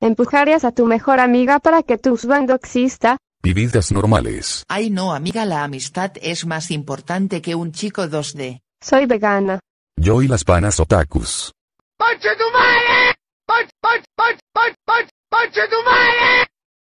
Empujarías a tu mejor amiga para que tu bando exista. Vividas normales. Ay no amiga, la amistad es más importante que un chico 2D. Soy vegana. Yo y las panas otakus. tu madre! tu madre!